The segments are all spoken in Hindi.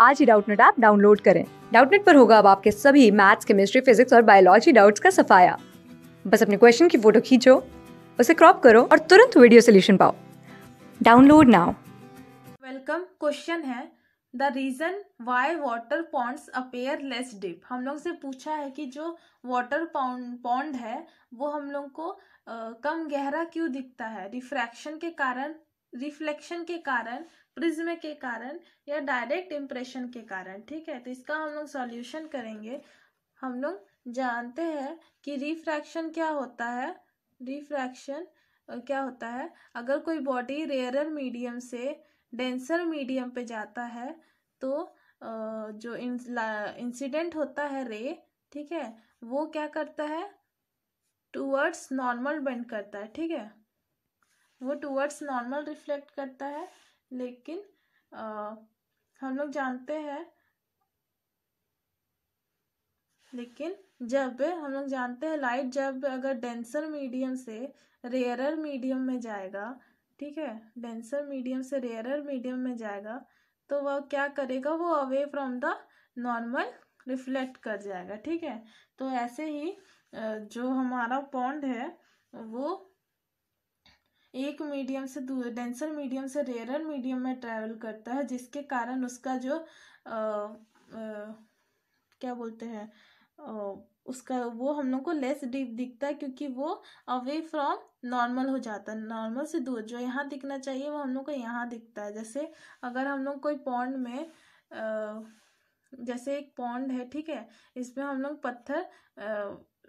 आज ही डाउटनेट ऐप डाउनलोड करें डाउटनेट पर होगा अब आपके सभी मैथ्स केमिस्ट्री फिजिक्स और बायोलॉजी डाउट्स का सफाया बस अपने क्वेश्चन की फोटो खींचो उसे क्रॉप करो और तुरंत वीडियो सोल्यूशन पाओ डाउनलोड नाउ वेलकम क्वेश्चन है the reason why water ponds appear less deep हम लोग से पूछा है कि जो वाटर पॉन्ड है वो हम लोग को आ, कम गहरा क्यों दिखता है रिफ्रैक्शन के कारण रिफ्लेक्शन के कारण प्रिज्म के कारण या डायरेक्ट इम्प्रेशन के कारण ठीक है तो इसका हम लोग सॉल्यूशन करेंगे हम लोग जानते हैं कि रिफ्रैक्शन क्या होता है रिफ्रैक्शन क्या होता है अगर कोई बॉडी रेयरर मीडियम से डेंसर मीडियम पे जाता है तो जो इंसिडेंट होता है रे ठीक है वो क्या करता है टूवर्ड्स नॉर्मल बेंड करता है ठीक है वो टूवर्ड्स नॉर्मल रिफ्लेक्ट करता है लेकिन आ, हम लोग जानते हैं लेकिन जब हम लोग जानते हैं लाइट जब अगर डेंसर मीडियम से रेयरर मीडियम में जाएगा ठीक है डेंसर मीडियम से रेयरर मीडियम में जाएगा तो वह क्या करेगा वो away from the normal reflect कर जाएगा ठीक है तो ऐसे ही जो हमारा पॉन्ड है वो एक मीडियम से डेंसर मीडियम से रेयरर मीडियम में ट्रैवल करता है जिसके कारण उसका जो आ, आ, क्या बोलते हैं उसका वो हम लोग को लेस डीप दिखता है क्योंकि वो अवे फ्रॉम नॉर्मल हो जाता है नॉर्मल से दूर जो यहाँ दिखना चाहिए वो हम लोग को यहाँ दिखता है जैसे अगर हम लोग कोई पॉन्ड में आ, जैसे एक पॉन्ड है ठीक है इसमें हम लोग पत्थर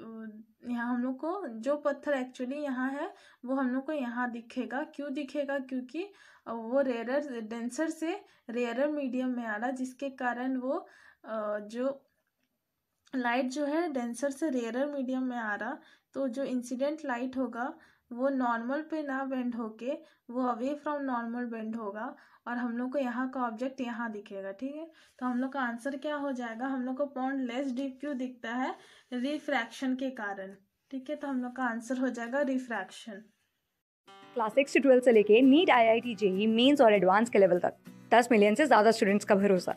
यहाँ हम लोग को जो पत्थर एक्चुअली यहाँ है वो हम लोग को यहाँ दिखेगा क्यों दिखेगा क्योंकि वो रेयर डेंसर से रेयर मीडियम में आ रहा जिसके कारण वो जो लाइट जो है डेंसर से रेयर मीडियम में आ रहा तो जो इंसिडेंट लाइट होगा वो नॉर्मल पे ना बेंड होके वो अवे फ्रॉम नॉर्मल बेंड होगा और हम लोग को यहाँ का ऑब्जेक्ट यहाँ दिखेगा ठीक है तो हम लोग का आंसर क्या हो जाएगा हम लोग को पॉइंट लेस डीप क्यों दिखता है रिफ्रैक्शन के कारण ठीक है तो हम लोग का आंसर हो जाएगा रिफ्रैक्शन क्लास सिक्स से से लेके NEET I I T JEE Mains और एडवांस के लेवल तक दस मिलियन से ज़्यादा स्टूडेंट्स का भरोसा